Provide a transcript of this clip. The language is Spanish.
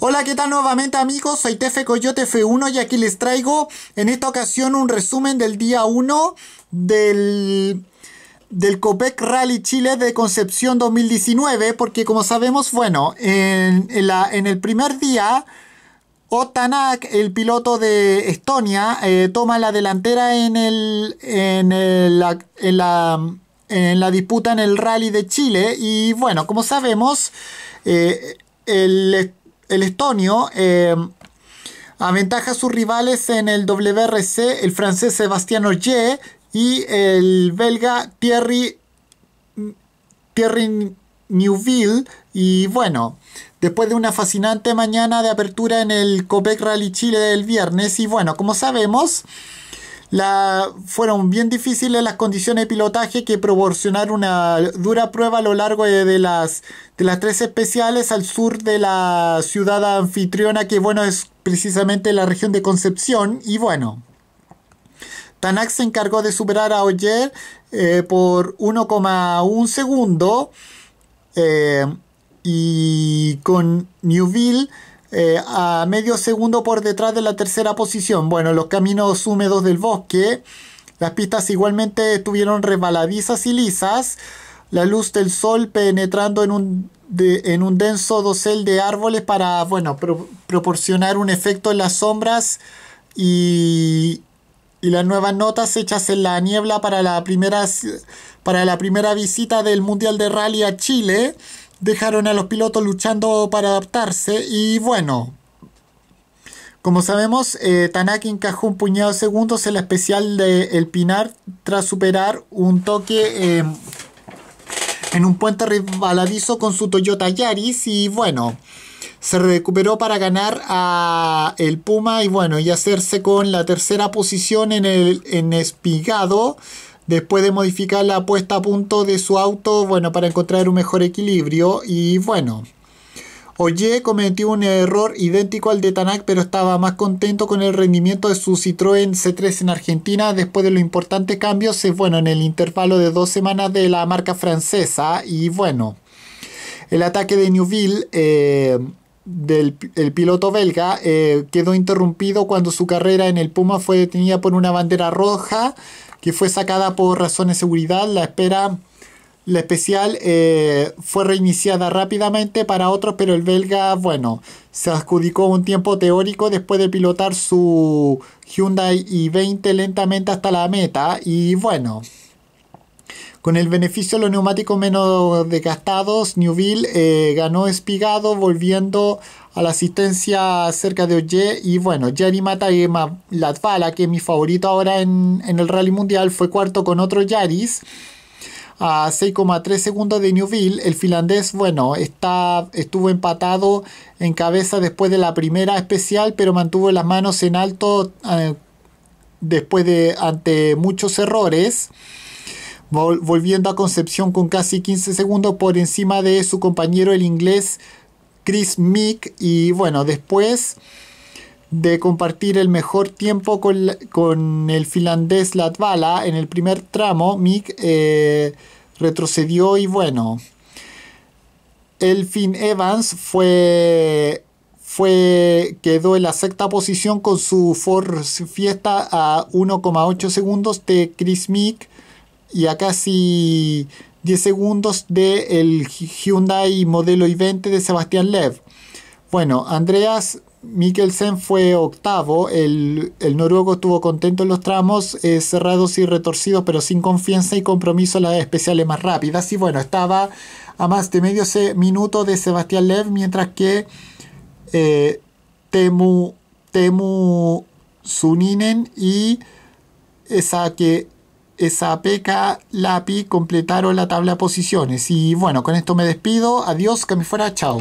Hola, ¿qué tal nuevamente amigos? Soy Tefe Coyote F1 y aquí les traigo en esta ocasión un resumen del día 1 del, del COPEC Rally Chile de Concepción 2019 porque como sabemos, bueno, en, el primer día... Otanak, el piloto de Estonia, eh, toma la delantera en, el, en, la, en, la, disputa en el rally de Chile. Y bueno, como sabemos, eh, el el estonio eh, aventaja a sus rivales en el WRC, el francés Sebastián Ogier y el belga Thierry, Thierry Newville. Y bueno, después de una fascinante mañana de apertura en el Copec Rally Chile del viernes, y bueno, como sabemos, fueron bien difíciles las condiciones de pilotaje que proporcionaron una dura prueba a lo largo de, las, tres especiales al sur de la ciudad anfitriona, que bueno, es precisamente la región de Concepción. Y bueno, Tanak se encargó de superar a Oyer eh, por 1,1 segundo. Eh, y con Newville eh, a medio segundo por detrás de la tercera posición. Bueno, los caminos húmedos del bosque, las pistas igualmente estuvieron resbaladizas y lisas, la luz del sol penetrando en un, en un denso dosel de árboles para, bueno, proporcionar un efecto en las sombras y, las nuevas notas hechas en la niebla para la primera, para la primera visita del Mundial de Rally a Chile dejaron a los pilotos luchando para adaptarse y bueno, como sabemos, eh, Tanaki encajó un puñado de segundos en la especial de El Pinar tras superar un toque em, en un puente resbaladizo con su Toyota Yaris y bueno, se recuperó para ganar a el Puma y bueno, y hacerse con la tercera posición en el en Espigado después de modificar la puesta a punto de su auto, bueno, para encontrar un mejor equilibrio y bueno. Oye cometió un error idéntico al de Tanak, pero estaba más contento con el rendimiento de su Citroën C3 en Argentina después de los importantes cambios, eh, bueno, en el intervalo de dos semanas de la marca francesa y bueno. El ataque de Newville eh, del el piloto belga eh, quedó interrumpido cuando su carrera en el Puma fue detenida por una bandera roja que fue sacada por razones de seguridad. La espera, la especial eh, fue reiniciada rápidamente para otros, pero el belga, bueno, se adjudicó un tiempo teórico después de pilotar su Hyundai i20 lentamente hasta la meta y bueno. Con el beneficio de los neumáticos menos desgastados, Newville eh, ganó Espigado volviendo a la asistencia cerca de Oye. Y bueno, Jerry eh, La Latvala, que es mi favorito ahora en, el Rally Mundial, fue cuarto con otro Yaris a 6,3 segundos de Newville. El finlandés, bueno, está, estuvo empatado en cabeza después de la primera especial, pero mantuvo las manos en alto eh, después de ante muchos errores volviendo a Concepción con casi 15 segundos por encima de su compañero el inglés Chris Meek Y bueno, después de compartir el mejor tiempo con, el finlandés Latvala en el primer tramo, Meek eh, retrocedió y bueno, Elfin Evans fue, fue, quedó en la sexta posición con su Ford Fiesta a 1,8 segundos de Chris Meek y a casi 10 segundos de el Hyundai modelo i20 de Sebastián Lev. Bueno, Andreas Mikkelsen fue octavo, el, noruego estuvo contento en los tramos cerrados y retorcidos, pero sin confianza y compromiso las especiales más rápidas. Y bueno, estaba a más de medio minuto de Sebastián Lev, mientras que eh, Temu, Temu Suninen y esa que esa peca, Lapi completaron la tabla de posiciones. Y bueno, con esto me despido. Adiós, que me fuera, chao.